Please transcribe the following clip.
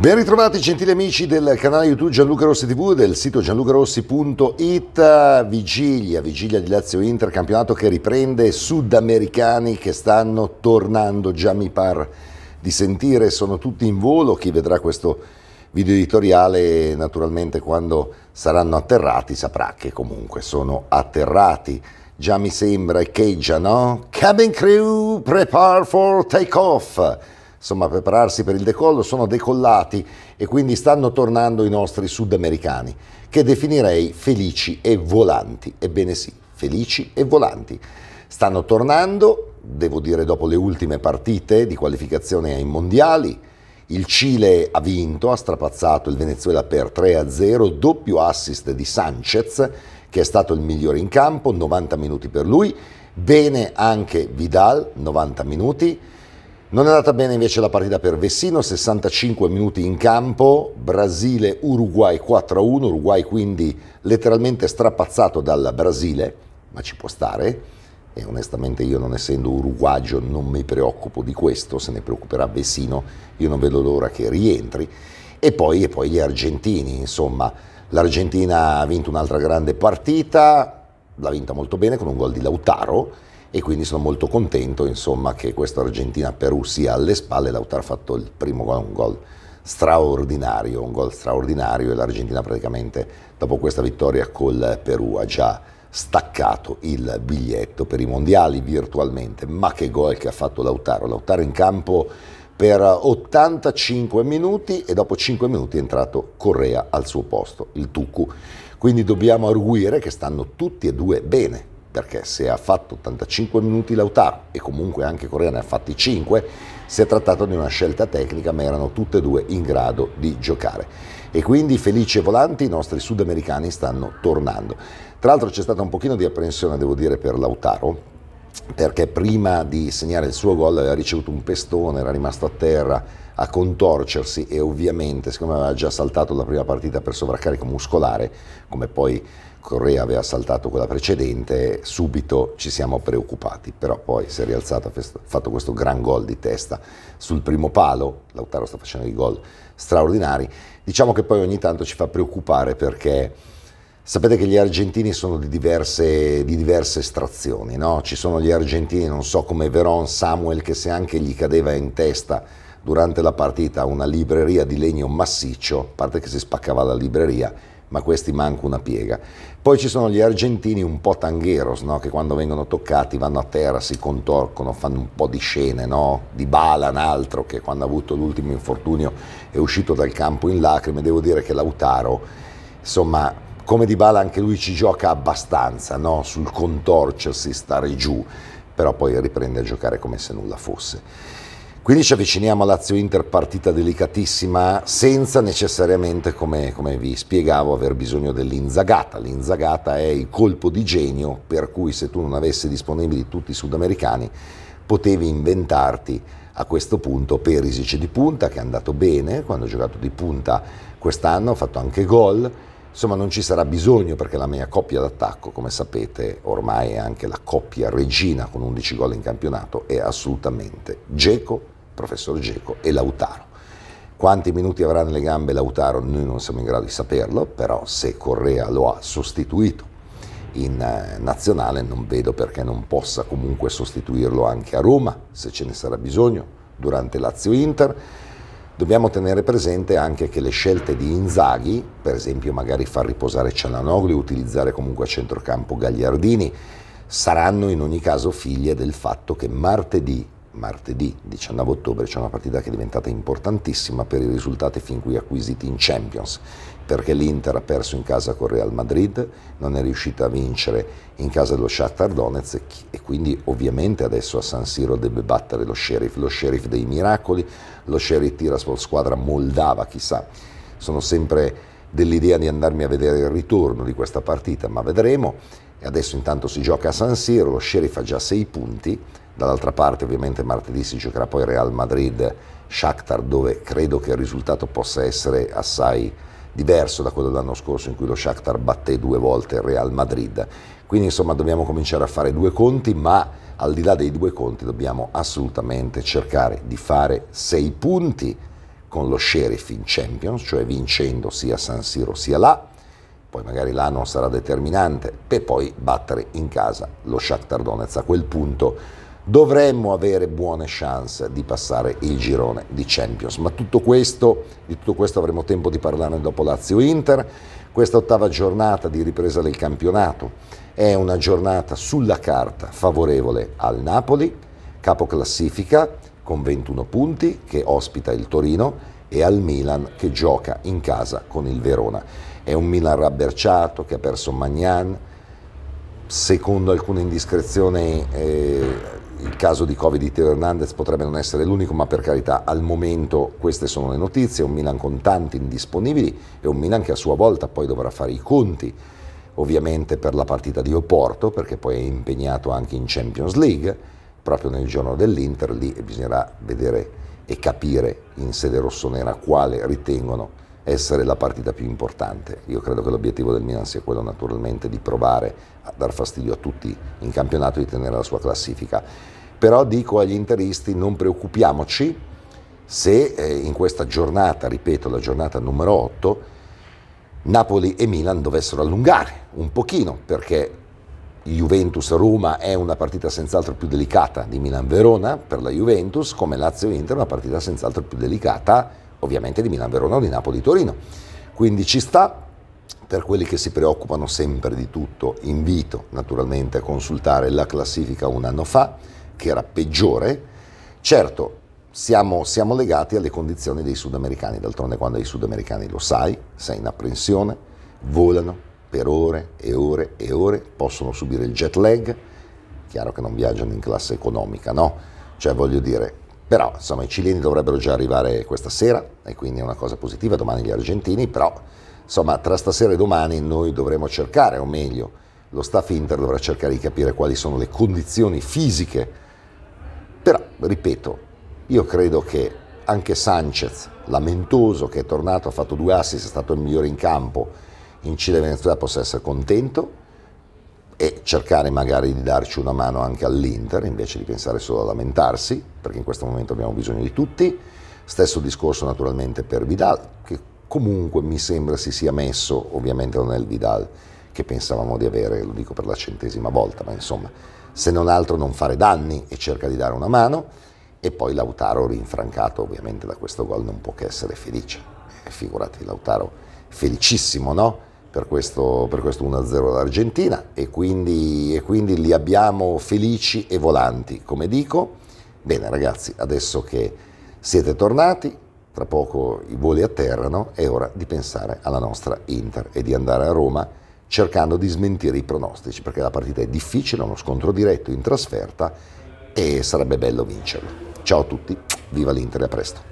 Ben ritrovati gentili amici del canale YouTube Gianluca Rossi TV e del sito gianlucarossi.it Vigilia, vigilia di Lazio Inter, campionato che riprende sudamericani che stanno tornando, già mi par di sentire, sono tutti in volo, chi vedrà questo video editoriale naturalmente quando saranno atterrati saprà che comunque sono atterrati, già mi sembra che già no? Cabin crew prepare for take off! insomma, prepararsi per il decollo, sono decollati e quindi stanno tornando i nostri sudamericani, che definirei felici e volanti. Ebbene sì, felici e volanti. Stanno tornando, devo dire, dopo le ultime partite di qualificazione ai mondiali. Il Cile ha vinto, ha strapazzato il Venezuela per 3-0, doppio assist di Sanchez, che è stato il migliore in campo, 90 minuti per lui. Bene anche Vidal, 90 minuti. Non è andata bene invece la partita per Vessino, 65 minuti in campo, Brasile-Uruguay 4-1, Uruguay quindi letteralmente strapazzato dal Brasile, ma ci può stare, e onestamente io non essendo uruguagio non mi preoccupo di questo, se ne preoccuperà Vessino, io non vedo l'ora che rientri, e poi, e poi gli argentini, insomma, l'Argentina ha vinto un'altra grande partita, l'ha vinta molto bene con un gol di Lautaro, e quindi sono molto contento insomma, che questa Argentina-Perù sia alle spalle, Lautaro ha fatto il primo gol, un gol straordinario, un gol straordinario e l'Argentina praticamente dopo questa vittoria col Perù ha già staccato il biglietto per i mondiali virtualmente, ma che gol che ha fatto Lautaro, Lautaro in campo per 85 minuti e dopo 5 minuti è entrato Correa al suo posto, il Tucu. Quindi dobbiamo arguire che stanno tutti e due bene, perché se ha fatto 85 minuti Lautaro e comunque anche Correa ne ha fatti 5, si è trattato di una scelta tecnica, ma erano tutte e due in grado di giocare. E quindi felici e volanti i nostri sudamericani stanno tornando. Tra l'altro c'è stata un pochino di apprensione, devo dire, per Lautaro, perché prima di segnare il suo gol aveva ricevuto un pestone, era rimasto a terra a contorcersi e ovviamente, siccome aveva già saltato la prima partita per sovraccarico muscolare, come poi Correa aveva saltato quella precedente, subito ci siamo preoccupati, però poi si è rialzato, ha fatto questo gran gol di testa sul primo palo, Lautaro sta facendo dei gol straordinari, diciamo che poi ogni tanto ci fa preoccupare perché Sapete che gli argentini sono di diverse, di diverse estrazioni, no? Ci sono gli argentini, non so, come Veron Samuel, che se anche gli cadeva in testa durante la partita una libreria di legno massiccio, a parte che si spaccava la libreria, ma questi manca una piega. Poi ci sono gli argentini un po' tangheros, no? che quando vengono toccati vanno a terra, si contorcono, fanno un po' di scene, no? di Balan altro che quando ha avuto l'ultimo infortunio è uscito dal campo in lacrime, devo dire che Lautaro, insomma, come Di Bala anche lui ci gioca abbastanza, no? sul contorcersi, stare giù, però poi riprende a giocare come se nulla fosse. Quindi ci avviciniamo a Lazio-Inter, partita delicatissima, senza necessariamente, come, come vi spiegavo, aver bisogno dell'inzagata. L'inzagata è il colpo di genio per cui se tu non avessi disponibili tutti i sudamericani, potevi inventarti a questo punto Perisic di punta, che è andato bene, quando ha giocato di punta quest'anno ha fatto anche gol, Insomma non ci sarà bisogno perché la mia coppia d'attacco, come sapete, ormai è anche la coppia regina con 11 gol in campionato, è assolutamente Geco, professor Geco e Lautaro. Quanti minuti avrà nelle gambe Lautaro noi non siamo in grado di saperlo, però se Correa lo ha sostituito in eh, nazionale non vedo perché non possa comunque sostituirlo anche a Roma, se ce ne sarà bisogno, durante Lazio-Inter. Dobbiamo tenere presente anche che le scelte di Inzaghi, per esempio magari far riposare Cialanoglu e utilizzare comunque a centrocampo Gagliardini, saranno in ogni caso figlie del fatto che martedì martedì 19 ottobre c'è una partita che è diventata importantissima per i risultati fin qui acquisiti in Champions, perché l'Inter ha perso in casa con Real Madrid, non è riuscita a vincere in casa dello Shakhtar Donetsk e quindi ovviamente adesso a San Siro deve battere lo Sheriff, lo Sheriff dei miracoli, lo Sheriff Tiraspol squadra moldava, chissà. Sono sempre dell'idea di andarmi a vedere il ritorno di questa partita, ma vedremo. E adesso intanto si gioca a San Siro, lo Sheriff ha già 6 punti, Dall'altra parte ovviamente martedì si giocherà poi Real Madrid-Shakhtar dove credo che il risultato possa essere assai diverso da quello dell'anno scorso in cui lo Shakhtar batté due volte il Real Madrid. Quindi insomma dobbiamo cominciare a fare due conti, ma al di là dei due conti dobbiamo assolutamente cercare di fare sei punti con lo Sheriff in Champions, cioè vincendo sia San Siro sia là, poi magari là non sarà determinante, e poi battere in casa lo Shakhtar Donetsk. A quel punto dovremmo avere buone chance di passare il girone di Champions. Ma tutto questo, di tutto questo avremo tempo di parlare dopo Lazio-Inter. Questa ottava giornata di ripresa del campionato è una giornata sulla carta favorevole al Napoli, capoclassifica con 21 punti, che ospita il Torino, e al Milan che gioca in casa con il Verona. È un Milan rabberciato che ha perso Magnan, secondo alcune indiscrezioni eh, il caso di Covid di Teo Hernandez potrebbe non essere l'unico, ma per carità, al momento queste sono le notizie, un Milan con tanti indisponibili e un Milan che a sua volta poi dovrà fare i conti, ovviamente per la partita di Oporto, perché poi è impegnato anche in Champions League, proprio nel giorno dell'Inter, lì bisognerà vedere e capire in sede rossonera quale ritengono essere la partita più importante. Io credo che l'obiettivo del Milan sia quello naturalmente di provare a dar fastidio a tutti in campionato e di tenere la sua classifica. Però dico agli interisti non preoccupiamoci se eh, in questa giornata, ripeto la giornata numero 8, Napoli e Milan dovessero allungare un pochino perché Juventus-Roma è una partita senz'altro più delicata di Milan-Verona per la Juventus, come Lazio-Inter è una partita senz'altro più delicata ovviamente di Milan Verona o di Napoli Torino. Quindi ci sta per quelli che si preoccupano sempre di tutto, invito naturalmente a consultare la classifica un anno fa, che era peggiore. Certo, siamo, siamo legati alle condizioni dei sudamericani, d'altronde quando i sudamericani lo sai, sei in apprensione, volano per ore e ore e ore, possono subire il jet lag, chiaro che non viaggiano in classe economica, no? Cioè voglio dire, però insomma i cileni dovrebbero già arrivare questa sera e quindi è una cosa positiva, domani gli argentini, però insomma tra stasera e domani noi dovremo cercare, o meglio lo staff Inter dovrà cercare di capire quali sono le condizioni fisiche. Però, ripeto, io credo che anche Sanchez, lamentoso che è tornato, ha fatto due assist, è stato il migliore in campo in Cile e Venezuela, possa essere contento e cercare magari di darci una mano anche all'Inter invece di pensare solo a lamentarsi, perché in questo momento abbiamo bisogno di tutti. Stesso discorso naturalmente per Vidal, che comunque mi sembra si sia messo, ovviamente non è il Vidal che pensavamo di avere, lo dico per la centesima volta, ma insomma, se non altro non fare danni e cerca di dare una mano. E poi Lautaro rinfrancato ovviamente da questo gol non può che essere felice. E eh, figurati Lautaro felicissimo, no? per questo, per questo 1-0 all'Argentina e quindi, e quindi li abbiamo felici e volanti, come dico. Bene ragazzi, adesso che siete tornati, tra poco i voli atterrano, è ora di pensare alla nostra Inter e di andare a Roma cercando di smentire i pronostici, perché la partita è difficile, uno scontro diretto in trasferta e sarebbe bello vincerlo. Ciao a tutti, viva l'Inter e a presto.